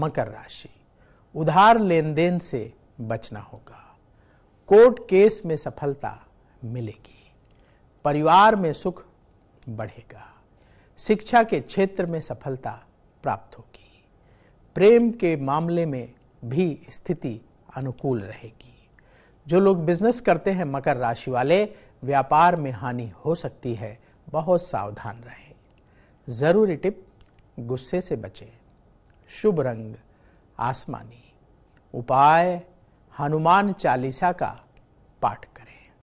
मकर राशि उधार लेन देन से बचना होगा कोर्ट केस में सफलता मिलेगी परिवार में सुख बढ़ेगा शिक्षा के क्षेत्र में सफलता प्राप्त होगी प्रेम के मामले में भी स्थिति अनुकूल रहेगी जो लोग बिजनेस करते हैं मकर राशि वाले व्यापार में हानि हो सकती है बहुत सावधान रहें ज़रूरी टिप गुस्से से बचें शुभ रंग आसमानी उपाय हनुमान चालीसा का पाठ करें